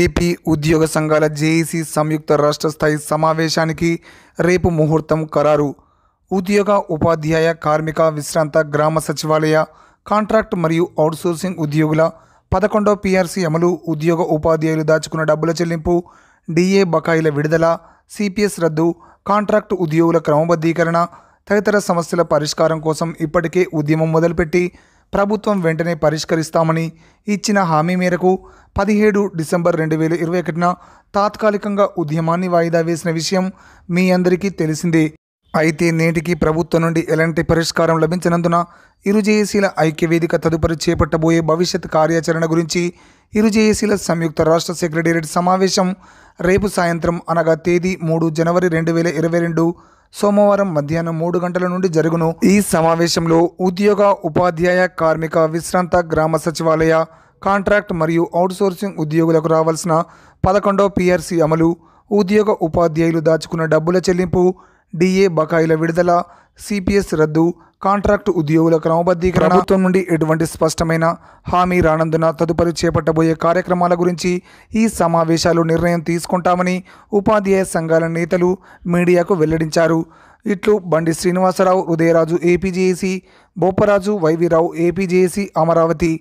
AP ఉద్యోగ సంఘాల JAC సంయుక్త రాష్ట్ర స్థాయి సమావేశానికి రేపు ముహూర్తం ఖరారు ఉద్యోగ ఉపాధ్యాయ కార్మిక విశ్రాంత గ్రామ సచివాలయ కాంట్రాక్ట్ మరియు అవుట్సోర్సింగ్ ఉద్యోగుల పదకొండో పీఆర్సీ అమలు ఉద్యోగ ఉపాధ్యాయులు దాచుకున్న డబ్బుల చెల్లింపు డిఏ బకాయిల విడుదల సిపిఎస్ రద్దు కాంట్రాక్ట్ ఉద్యోగుల క్రమబద్ధీకరణ తదితర సమస్యల పరిష్కారం కోసం ఇప్పటికే ఉద్యమం మొదలుపెట్టి ప్రభుత్వం వెంటనే పరిష్కరిస్తామని ఇచ్చిన హామీ మేరకు పదిహేడు డిసెంబర్ రెండు వేల ఇరవై ఒకటిన తాత్కాలికంగా ఉద్యమాన్ని వాయిదా వేసిన విషయం మీ అందరికీ తెలిసిందే అయితే నేటికి ప్రభుత్వం నుండి ఎలాంటి పరిష్కారం లభించినందున ఇరు జేఏసీల ఐక్యవేదిక తదుపరి చేపట్టబోయే భవిష్యత్ కార్యాచరణ గురించి ఇరు జేఏసీల సంయుక్త రాష్ట్ర సెక్రటేరియట్ సమావేశం రేపు సాయంత్రం అనగా తేదీ మూడు జనవరి రెండు వేల ఇరవై రెండు సోమవారం మధ్యాహ్నం మూడు గంటల నుండి జరుగును ఈ సమావేశంలో ఉద్యోగ ఉపాధ్యాయ కార్మిక విశ్రాంత గ్రామ సచివాలయ కాంట్రాక్ట్ మరియు అవుట్సోర్సింగ్ ఉద్యోగులకు రావాల్సిన పదకొండో పిఆర్సీ అమలు ఉద్యోగ ఉపాధ్యాయులు దాచుకున్న డబ్బుల చెల్లింపు డిఏ బకాయిల విడుదల సిపిఎస్ రద్దు కాంట్రాక్టు ఉద్యోగుల క్రమబద్ధీకరణ ప్రభుత్వం నుండి ఎటువంటి స్పష్టమైన హామీ రానందున తదుపరి చేపట్టబోయే కార్యక్రమాల గురించి ఈ సమావేశాలు నిర్ణయం తీసుకుంటామని ఉపాధ్యాయ సంఘాల నేతలు మీడియాకు వెల్లడించారు ఇట్లు బండి శ్రీనివాసరావు ఉదయరాజు ఏపీజేఏసీ బొప్పరాజు వైవిరావు ఏపీజేఏసీ అమరావతి